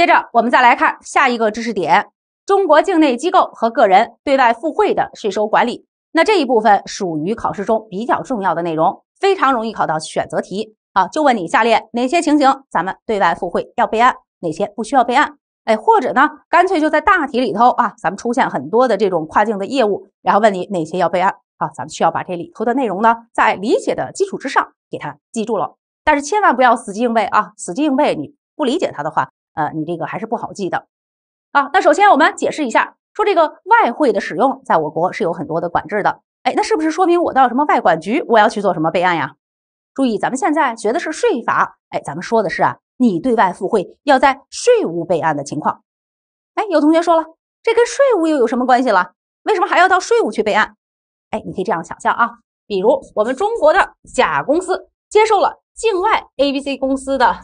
接着我们再来看下一个知识点：中国境内机构和个人对外付汇的税收管理。那这一部分属于考试中比较重要的内容，非常容易考到选择题啊。就问你下列哪些情形，咱们对外付汇要备案，哪些不需要备案？哎，或者呢，干脆就在大题里头啊，咱们出现很多的这种跨境的业务，然后问你哪些要备案啊？咱们需要把这里头的内容呢，在理解的基础之上给它记住了，但是千万不要死记硬背啊！死记硬背你不理解它的话。呃，你这个还是不好记的啊。那首先我们解释一下，说这个外汇的使用，在我国是有很多的管制的。哎，那是不是说明我到什么外管局，我要去做什么备案呀？注意，咱们现在学的是税法，哎，咱们说的是啊，你对外付汇要在税务备案的情况。哎，有同学说了，这跟税务又有什么关系了？为什么还要到税务去备案？哎，你可以这样想象啊，比如我们中国的甲公司接受了境外 A、B、C 公司的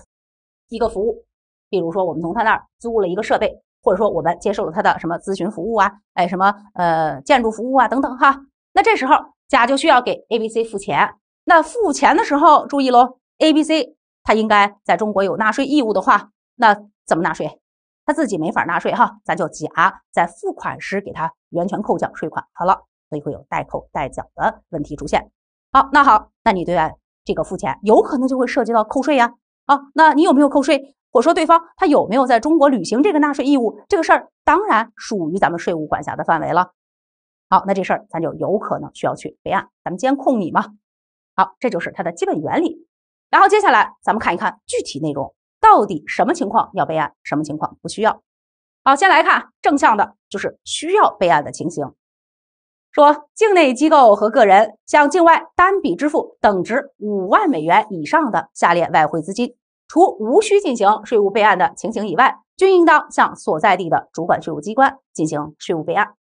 一个服务。比如说，我们从他那儿租了一个设备，或者说我们接受了他的什么咨询服务啊，哎，什么呃建筑服务啊等等哈。那这时候，甲就需要给 A、B、C 付钱。那付钱的时候，注意喽，A、B、C 他应该在中国有纳税义务的话，那怎么纳税？他自己没法纳税哈，咱就甲在付款时给他源泉扣缴税款。好了，所以会有代扣代缴的问题出现。好，那好，那你对外这个付钱，有可能就会涉及到扣税呀。好，那你有没有扣税？我说对方他有没有在中国履行这个纳税义务？这个事儿当然属于咱们税务管辖的范围了。好，那这事儿咱就有可能需要去备案，咱们监控你嘛。好，这就是它的基本原理。然后接下来咱们看一看具体内容，到底什么情况要备案，什么情况不需要。好，先来看正向的，就是需要备案的情形。说境内机构和个人向境外单笔支付等值五万美元以上的下列外汇资金。除无需进行税务备案的情形以外，均应当向所在地的主管税务机关进行税务备案。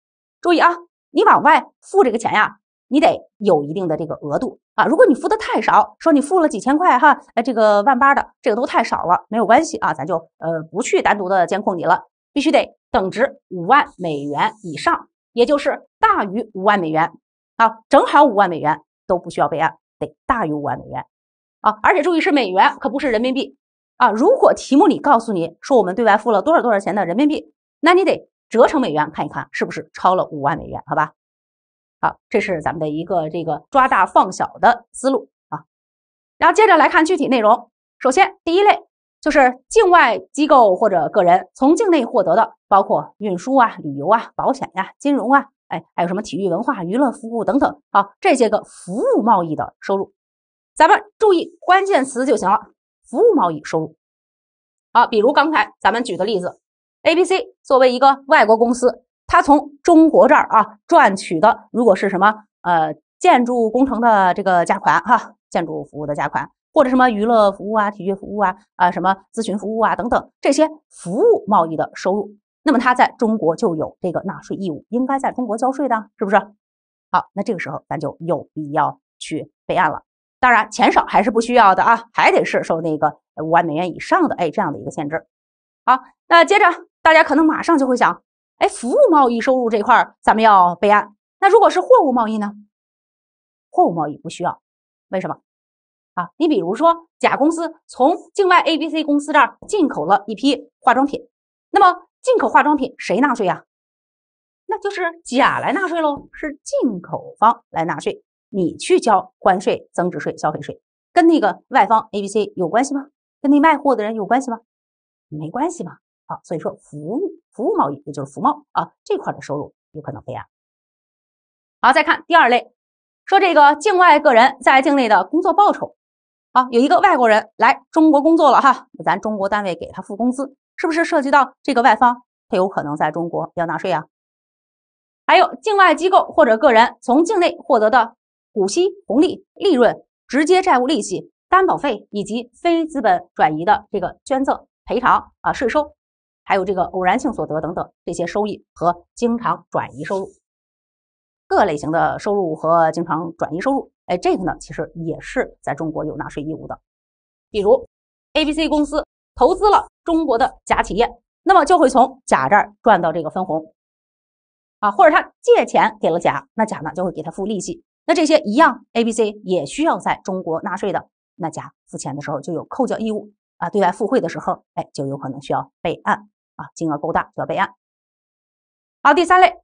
注意啊，你往外付这个钱呀，你得有一定的这个额度啊。如果你付的太少，说你付了几千块哈，哎，这个万八的，这个都太少了，没有关系啊，咱就呃不去单独的监控你了。必须得等值五万美元以上，也就是大于五万美元啊，正好五万美元都不需要备案，得大于五万美元。啊，而且注意是美元，可不是人民币啊！如果题目里告诉你说我们对外付了多少多少钱的人民币，那你得折成美元看一看，是不是超了五万美元？好吧，好，这是咱们的一个这个抓大放小的思路啊。然后接着来看具体内容，首先第一类就是境外机构或者个人从境内获得的，包括运输啊、旅游啊、保险呀、金融啊，哎，还有什么体育文化娱乐服务等等啊，这些个服务贸易的收入。咱们注意关键词就行了。服务贸易收入，好，比如刚才咱们举的例子，A、B、C 作为一个外国公司，他从中国这儿啊赚取的，如果是什么呃建筑工程的这个价款哈，建筑服务的价款，或者什么娱乐服务啊、体育服务啊啊什么咨询服务啊等等这些服务贸易的收入，那么他在中国就有这个纳税义务，应该在中国交税的，是不是？好，那这个时候咱就有必要去备案了。当然，钱少还是不需要的啊，还得是受那个五万美元以上的哎这样的一个限制。好，那接着大家可能马上就会想，哎，服务贸易收入这块咱们要备案，那如果是货物贸易呢？货物贸易不需要，为什么？啊，你比如说，甲公司从境外 A、B、C 公司这儿进口了一批化妆品，那么进口化妆品谁纳税呀？那就是甲来纳税喽，是进口方来纳税。你去交关税、增值税、消费税，跟那个外方 A、B、C 有关系吗？跟那卖货的人有关系吗？没关系嘛。好，所以说服务服务贸易，也就是服贸啊，这块的收入有可能被啊。好，再看第二类，说这个境外个人在境内的工作报酬。啊，有一个外国人来中国工作了哈，咱中国单位给他付工资，是不是涉及到这个外方他有可能在中国要纳税啊？还有境外机构或者个人从境内获得的。股息、红利、利润、直接债务利息、担保费以及非资本转移的这个捐赠、赔偿啊、税收，还有这个偶然性所得等等这些收益和经常转移收入，各类型的收入和经常转移收入，哎，这个呢其实也是在中国有纳税义务的。比如，A、B、C 公司投资了中国的甲企业，那么就会从甲这儿赚到这个分红，啊，或者他借钱给了甲，那甲呢就会给他付利息。那这些一样，A、B、C 也需要在中国纳税的，那甲付钱的时候就有扣缴义务啊。对外付汇的时候，哎，就有可能需要备案啊，金额够大要备案。好，第三类，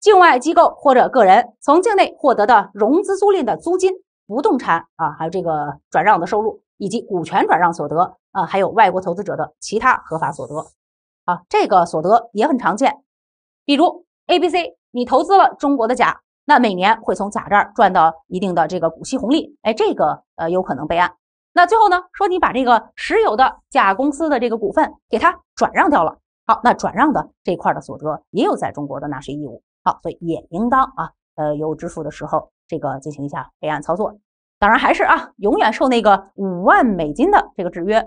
境外机构或者个人从境内获得的融资租赁的租金、不动产啊，还有这个转让的收入，以及股权转让所得啊，还有外国投资者的其他合法所得啊，这个所得也很常见。比如 A、B、C 你投资了中国的甲。那每年会从甲这儿赚到一定的这个股息红利，哎，这个呃有可能备案。那最后呢，说你把这个持有的甲公司的这个股份给他转让掉了，好，那转让的这块的所得也有在中国的纳税义务，好，所以也应当啊，呃有支付的时候这个进行一下备案操作。当然还是啊，永远受那个五万美金的这个制约。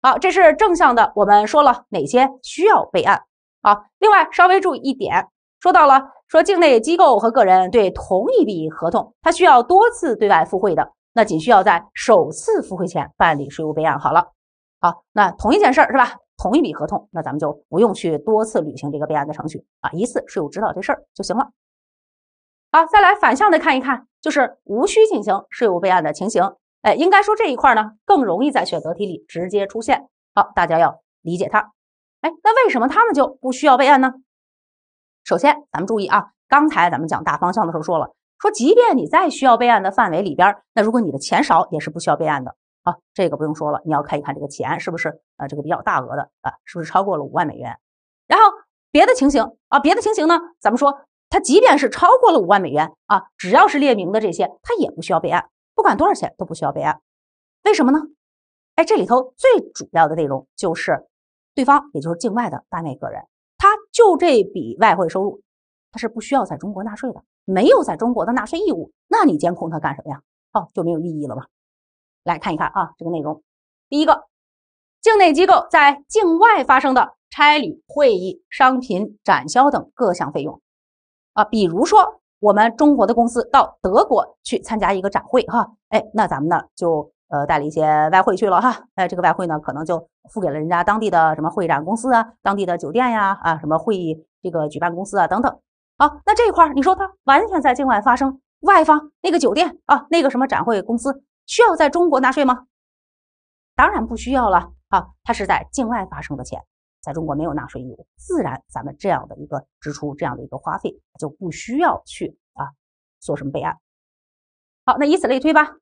好，这是正向的，我们说了哪些需要备案。好，另外稍微注意一点。说到了，说境内机构和个人对同一笔合同，他需要多次对外付汇的，那仅需要在首次付汇前办理税务备案。好了，好，那同一件事儿是吧？同一笔合同，那咱们就不用去多次履行这个备案的程序啊，一次税务指导这事儿就行了。好，再来反向的看一看，就是无需进行税务备案的情形。哎，应该说这一块呢，更容易在选择题里直接出现。好，大家要理解它。哎，那为什么他们就不需要备案呢？首先，咱们注意啊，刚才咱们讲大方向的时候说了，说即便你在需要备案的范围里边，那如果你的钱少，也是不需要备案的。啊，这个不用说了，你要看一看这个钱是不是，呃，这个比较大额的啊，是不是超过了五万美元？然后别的情形啊，别的情形呢，咱们说，他即便是超过了五万美元啊，只要是列明的这些，他也不需要备案，不管多少钱都不需要备案。为什么呢？哎，这里头最主要的内容就是对方，也就是境外的单位个人。就这笔外汇收入，它是不需要在中国纳税的，没有在中国的纳税义务，那你监控它干什么呀？哦，就没有意义了吧？来看一看啊，这个内容。第一个，境内机构在境外发生的差旅、会议、商品展销等各项费用，啊，比如说我们中国的公司到德国去参加一个展会，哈，哎，那咱们呢就。呃，带了一些外汇去了哈，哎，这个外汇呢，可能就付给了人家当地的什么会展公司啊，当地的酒店呀，啊，什么会议这个举办公司啊等等。好，那这一块你说它完全在境外发生，外方那个酒店啊，那个什么展会公司需要在中国纳税吗？当然不需要了。啊，它是在境外发生的钱，在中国没有纳税义务，自然咱们这样的一个支出，这样的一个花费就不需要去啊做什么备案。好，那以此类推吧。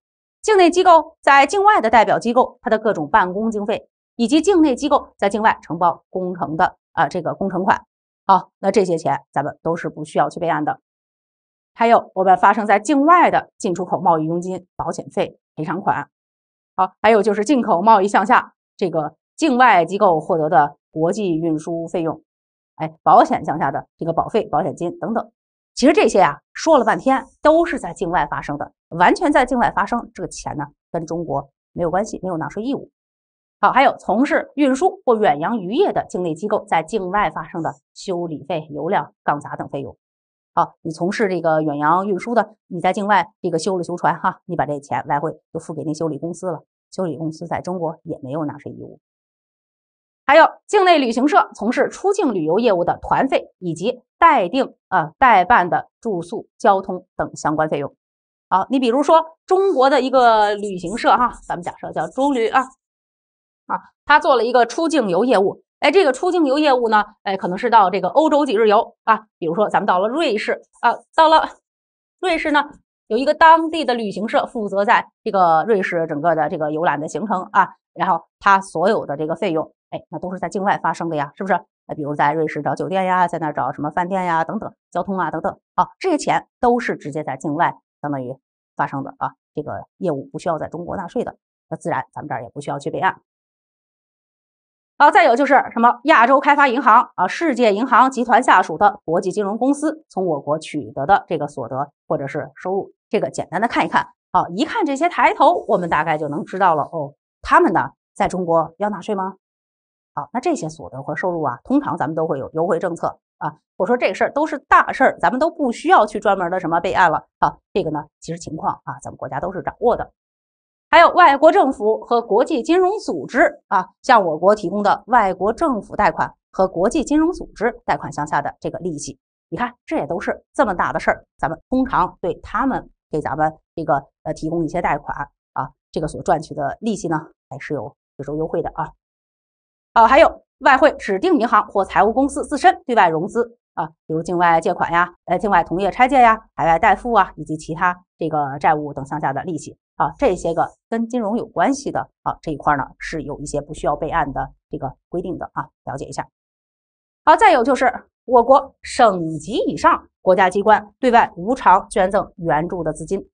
境内机构在境外的代表机构，它的各种办公经费，以及境内机构在境外承包工程的啊这个工程款，好，那这些钱咱们都是不需要去备案的。还有我们发生在境外的进出口贸易佣金、保险费、赔偿款，好，还有就是进口贸易项下这个境外机构获得的国际运输费用，哎，保险项下的这个保费、保险金等等。其实这些啊，说了半天都是在境外发生的，完全在境外发生，这个钱呢跟中国没有关系，没有纳税义务。好，还有从事运输或远洋渔业的境内机构在境外发生的修理费、油料、港杂等费用。好，你从事这个远洋运输的，你在境外这个修了修船哈，你把这钱外汇就付给那修理公司了，修理公司在中国也没有纳税义务。还有境内旅行社从事出境旅游业务的团费以及。待定啊，待办的住宿、交通等相关费用。好，你比如说中国的一个旅行社哈，咱们假设叫中旅啊，啊，他做了一个出境游业务，哎，这个出境游业务呢，哎，可能是到这个欧洲几日游啊，比如说咱们到了瑞士啊，到了瑞士呢，有一个当地的旅行社负责在这个瑞士整个的这个游览的行程啊，然后他所有的这个费用，哎，那都是在境外发生的呀，是不是？那比如在瑞士找酒店呀，在那找什么饭店呀等等，交通啊等等，啊，这些钱都是直接在境外，相当于发生的啊，这个业务不需要在中国纳税的，那自然咱们这儿也不需要去备案。好，再有就是什么亚洲开发银行啊、世界银行集团下属的国际金融公司从我国取得的这个所得或者是收入，这个简单的看一看，好，一看这些抬头，我们大概就能知道了哦，他们呢在中国要纳税吗？好，那这些所得和收入啊，通常咱们都会有优惠政策啊。我说这个事儿都是大事儿，咱们都不需要去专门的什么备案了啊。这个呢，其实情况啊，咱们国家都是掌握的。还有外国政府和国际金融组织啊，向我国提供的外国政府贷款和国际金融组织贷款向下的这个利息，你看，这也都是这么大的事儿。咱们通常对他们给咱们这个呃提供一些贷款啊，这个所赚取的利息呢，还是有税收优惠的啊。啊，还有外汇指定银行或财务公司自身对外融资啊，比如境外借款呀，呃，境外同业拆借呀，海外代付啊，以及其他这个债务等项下的利息啊，这些个跟金融有关系的啊，这一块呢是有一些不需要备案的这个规定的啊，了解一下。好，再有就是我国省级以上国家机关对外无偿捐赠援助的资金，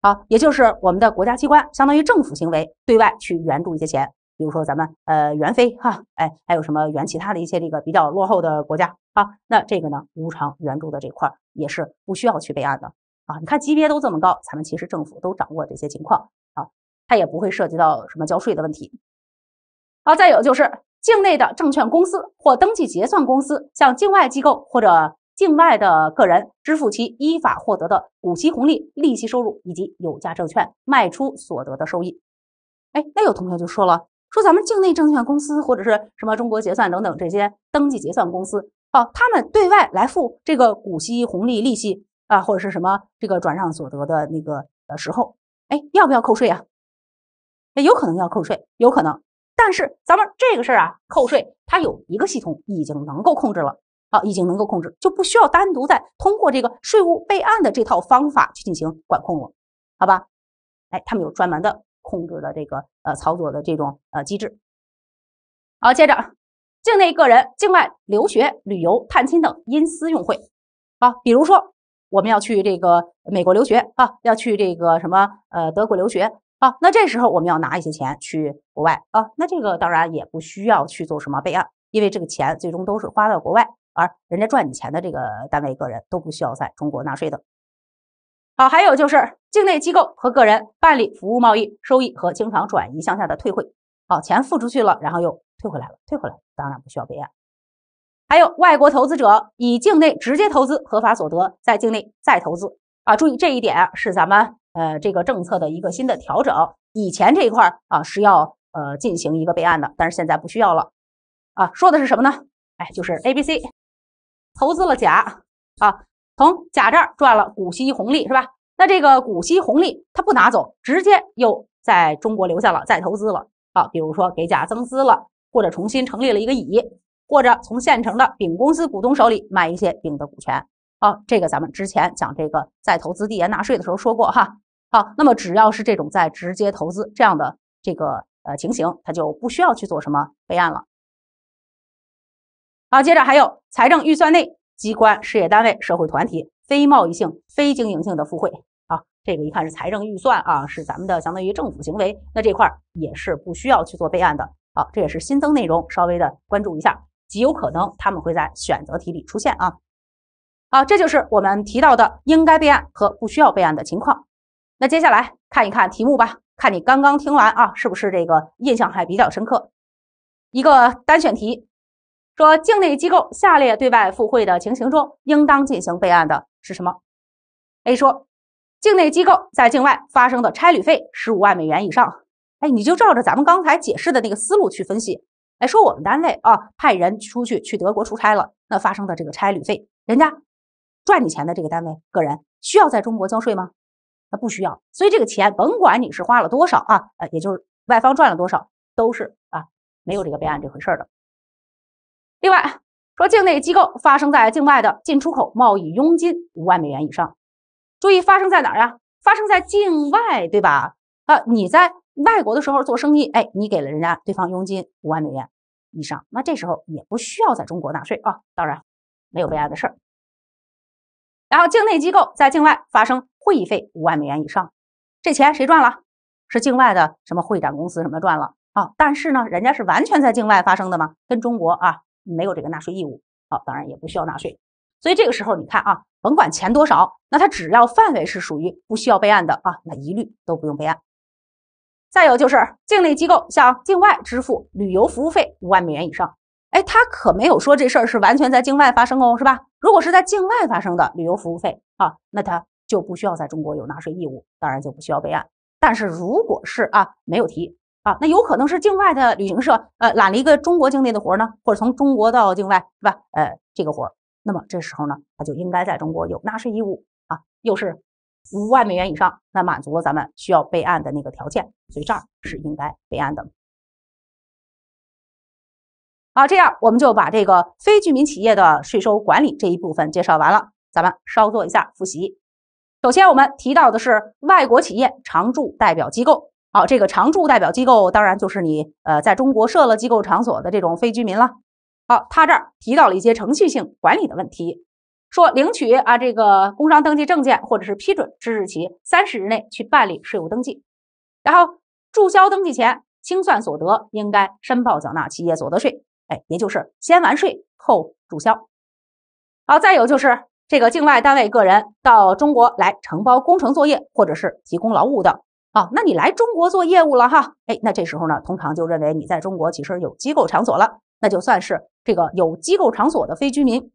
啊，也就是我们的国家机关，相当于政府行为，对外去援助一些钱。比如说咱们呃元非哈，哎，还有什么元其他的一些这个比较落后的国家啊？那这个呢无偿援助的这块也是不需要去备案的啊。你看级别都这么高，咱们其实政府都掌握这些情况啊，它也不会涉及到什么交税的问题。好，再有就是境内的证券公司或登记结算公司向境外机构或者境外的个人支付其依法获得的股息红利、利息收入以及有价证券卖出所得的收益。哎，那有同学就说了。说咱们境内证券公司或者是什么中国结算等等这些登记结算公司啊，他们对外来付这个股息红利利息啊，或者是什么这个转让所得的那个的时候，哎，要不要扣税啊？哎，有可能要扣税，有可能。但是咱们这个事儿啊，扣税它有一个系统已经能够控制了啊，已经能够控制，就不需要单独再通过这个税务备案的这套方法去进行管控了，好吧？哎，他们有专门的。控制的这个呃操作的这种呃机制。好，接着，境内个人境外留学、旅游、探亲等因私用汇。好，比如说我们要去这个美国留学啊，要去这个什么呃德国留学啊，那这时候我们要拿一些钱去国外啊，那这个当然也不需要去做什么备案，因为这个钱最终都是花到国外，而人家赚你钱的这个单位、个人都不需要在中国纳税的。好，还有就是境内机构和个人办理服务贸易收益和经常转移向下的退汇，好，钱付出去了，然后又退回来了，退回来当然不需要备案。还有外国投资者以境内直接投资合法所得在境内再投资啊，注意这一点啊，是咱们呃这个政策的一个新的调整。以前这一块啊是要呃进行一个备案的，但是现在不需要了啊。说的是什么呢？哎，就是 A、B、C 投资了甲啊。从甲这儿赚了股息红利是吧？那这个股息红利他不拿走，直接又在中国留下了，再投资了。啊，比如说给甲增资了，或者重新成立了一个乙，或者从现成的丙公司股东手里卖一些丙的股权。啊，这个咱们之前讲这个再投资递延纳税的时候说过哈。好，那么只要是这种在直接投资这样的这个呃情形，他就不需要去做什么备案了。好，接着还有财政预算内。机关、事业单位、社会团体、非贸易性、非经营性的付会啊，这个一看是财政预算啊，是咱们的相当于政府行为，那这块儿也是不需要去做备案的，好，这也是新增内容，稍微的关注一下，极有可能他们会在选择题里出现啊。好，这就是我们提到的应该备案和不需要备案的情况。那接下来看一看题目吧，看你刚刚听完啊，是不是这个印象还比较深刻？一个单选题。说境内机构下列对外赴会的情形中，应当进行备案的是什么？A 说，境内机构在境外发生的差旅费十五万美元以上。哎，你就照着咱们刚才解释的那个思路去分析。哎，说我们单位啊，派人出去去德国出差了，那发生的这个差旅费，人家赚你钱的这个单位个人需要在中国交税吗？那不需要。所以这个钱甭管你是花了多少啊，呃，也就是外方赚了多少，都是啊没有这个备案这回事儿的。另外，说境内机构发生在境外的进出口贸易佣金五万美元以上，注意发生在哪儿呀？发生在境外对吧？啊，你在外国的时候做生意，哎，你给了人家对方佣金五万美元以上，那这时候也不需要在中国纳税啊，当然没有悲哀的事儿。然后境内机构在境外发生会议费五万美元以上，这钱谁赚了？是境外的什么会展公司什么赚了啊？但是呢，人家是完全在境外发生的嘛，跟中国啊？没有这个纳税义务，好，当然也不需要纳税。所以这个时候你看啊，甭管钱多少，那他只要范围是属于不需要备案的啊，那一律都不用备案。再有就是境内机构向境外支付旅游服务费五万美元以上，哎，他可没有说这事儿是完全在境外发生哦，是吧？如果是在境外发生的旅游服务费啊，那他就不需要在中国有纳税义务，当然就不需要备案。但是如果是啊，没有提。啊，那有可能是境外的旅行社，呃，揽了一个中国境内的活呢，或者从中国到境外，是吧？呃，这个活那么这时候呢，他就应该在中国有纳税义务啊，又是五万美元以上，那满足了咱们需要备案的那个条件，所以这儿是应该备案的。好，这样我们就把这个非居民企业的税收管理这一部分介绍完了，咱们稍做一下复习。首先我们提到的是外国企业常驻代表机构。好，这个常驻代表机构当然就是你呃，在中国设了机构场所的这种非居民了。好，他这儿提到了一些程序性管理的问题，说领取啊这个工商登记证件或者是批准之日起三十日内去办理税务登记，然后注销登记前清算所得应该申报缴纳企业所得税，哎，也就是先完税后注销。好，再有就是这个境外单位个人到中国来承包工程作业或者是提供劳务的。啊，那你来中国做业务了哈？哎，那这时候呢，通常就认为你在中国其实有机构场所了，那就算是这个有机构场所的非居民，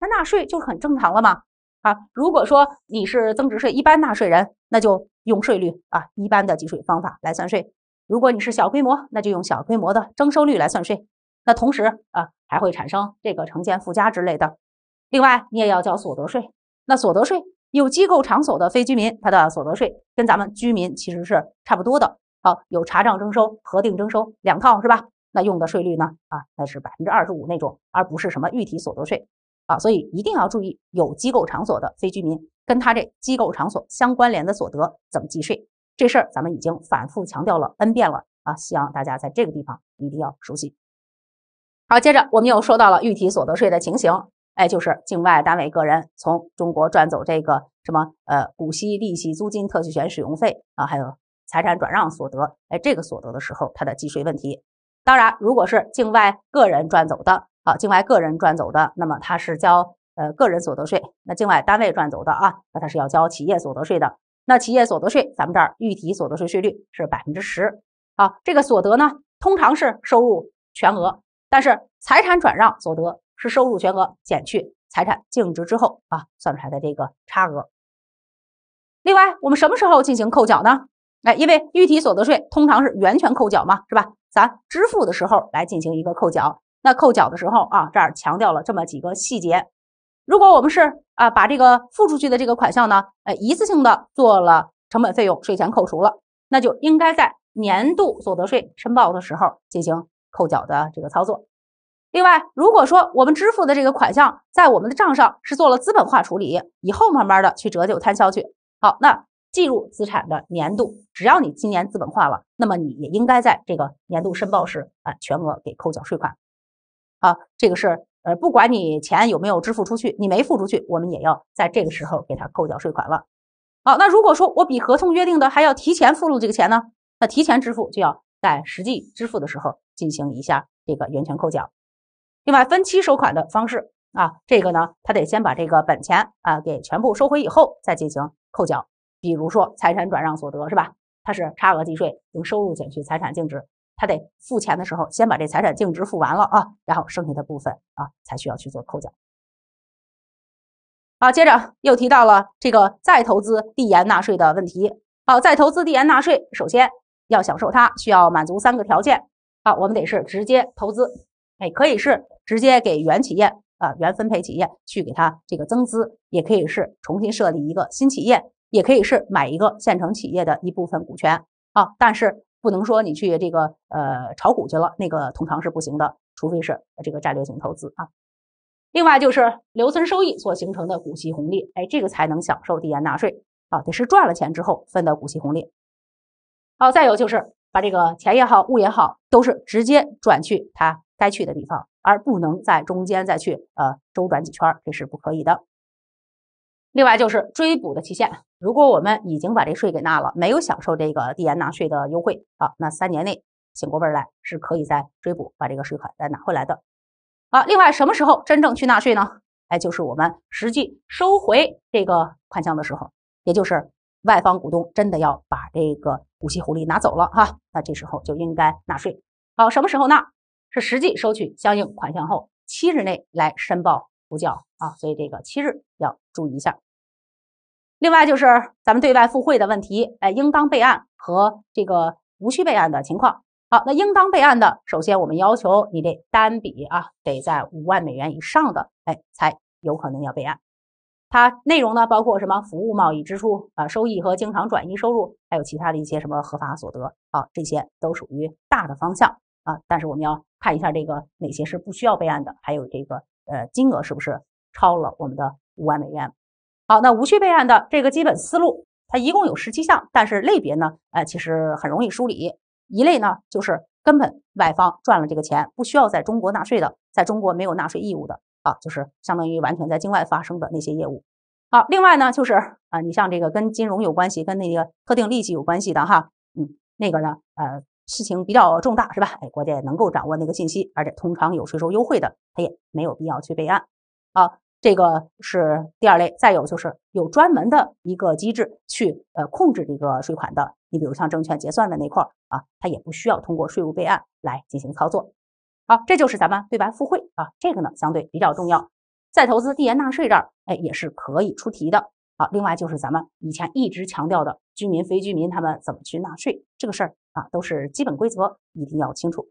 那纳税就很正常了嘛。啊，如果说你是增值税一般纳税人，那就用税率啊一般的计税方法来算税；如果你是小规模，那就用小规模的征收率来算税。那同时啊，还会产生这个城建附加之类的。另外，你也要交所得税。那所得税。有机构场所的非居民，他的所得税跟咱们居民其实是差不多的。好，有查账征收、核定征收两套是吧？那用的税率呢？啊，那是百分之二十五那种，而不是什么预提所得税啊。所以一定要注意，有机构场所的非居民跟他这机构场所相关联的所得怎么计税这事儿，咱们已经反复强调了 n 遍了啊！希望大家在这个地方一定要熟悉。好，接着我们又说到了预提所得税的情形。哎，就是境外单位、个人从中国赚走这个什么呃股息、利息、租金、特许权使用费啊，还有财产转让所得，哎，这个所得的时候它的计税问题。当然，如果是境外个人赚走的，啊，境外个人赚走的，那么他是交呃个人所得税。那境外单位赚走的啊，那它是要交企业所得税的。那企业所得税，咱们这儿预提所得税税率是百分之十。啊。这个所得呢，通常是收入全额，但是财产转让所得。是收入全额减去财产净值之后啊，算出来的这个差额。另外，我们什么时候进行扣缴呢？哎，因为预提所得税通常是源泉扣缴嘛，是吧？咱支付的时候来进行一个扣缴。那扣缴的时候啊，这儿强调了这么几个细节：如果我们是啊把这个付出去的这个款项呢，哎，一次性的做了成本费用税前扣除了，那就应该在年度所得税申报的时候进行扣缴的这个操作。另外，如果说我们支付的这个款项在我们的账上是做了资本化处理，以后慢慢的去折旧摊销去。好，那计入资产的年度，只要你今年资本化了，那么你也应该在这个年度申报时啊全额给扣缴税款。啊，这个是呃不管你钱有没有支付出去，你没付出去，我们也要在这个时候给他扣缴税款了。好，那如果说我比合同约定的还要提前付入这个钱呢，那提前支付就要在实际支付的时候进行一下这个源泉扣缴。另外，分期收款的方式啊，这个呢，他得先把这个本钱啊给全部收回以后，再进行扣缴。比如说财产转让所得是吧？它是差额计税，用收入减去财产净值，他得付钱的时候，先把这财产净值付完了啊，然后剩下的部分啊才需要去做扣缴。好，接着又提到了这个再投资递延纳税的问题。好，再投资递延纳税，首先要享受它，需要满足三个条件。好，我们得是直接投资。哎，可以是直接给原企业啊，原分配企业去给他这个增资，也可以是重新设立一个新企业，也可以是买一个现成企业的一部分股权啊。但是不能说你去这个呃炒股去了，那个通常是不行的，除非是这个战略性投资啊。另外就是留存收益所形成的股息红利，哎，这个才能享受递延纳税啊，得是赚了钱之后分的股息红利。好，再有就是把这个钱也好，物也好，都是直接转去他。该去的地方，而不能在中间再去呃周转几圈，这是不可以的。另外就是追补的期限，如果我们已经把这税给纳了，没有享受这个递延纳税的优惠啊，那三年内醒过味儿来，是可以再追补把这个税款再拿回来的。啊，另外什么时候真正去纳税呢？哎，就是我们实际收回这个款项的时候，也就是外方股东真的要把这个股息红利拿走了哈，那这时候就应该纳税。好，什么时候纳？是实际收取相应款项后七日内来申报补缴啊，所以这个七日要注意一下。另外就是咱们对外付汇的问题，哎，应当备案和这个无需备案的情况。好，那应当备案的，首先我们要求你这单笔啊得在五万美元以上的，哎，才有可能要备案。它内容呢包括什么服务贸易支出啊、收益和经常转移收入，还有其他的一些什么合法所得啊，这些都属于大的方向。啊，但是我们要看一下这个哪些是不需要备案的，还有这个呃金额是不是超了我们的五万美元。好，那无需备案的这个基本思路，它一共有十七项，但是类别呢，呃，其实很容易梳理。一类呢，就是根本外方赚了这个钱，不需要在中国纳税的，在中国没有纳税义务的啊，就是相当于完全在境外发生的那些业务。好，另外呢，就是啊，你像这个跟金融有关系，跟那个特定利息有关系的哈，嗯，那个呢，呃。事情比较重大是吧？哎，国家也能够掌握那个信息，而且通常有税收优惠的，他也没有必要去备案。啊，这个是第二类。再有就是有专门的一个机制去呃控制这个税款的，你比如像证券结算的那块儿啊，它也不需要通过税务备案来进行操作。好，这就是咱们对白付会啊，这个呢相对比较重要。再投资递延纳税这儿，哎，也是可以出题的啊。另外就是咱们以前一直强调的居民非居民他们怎么去纳税这个事儿。啊，都是基本规则，一定要清楚。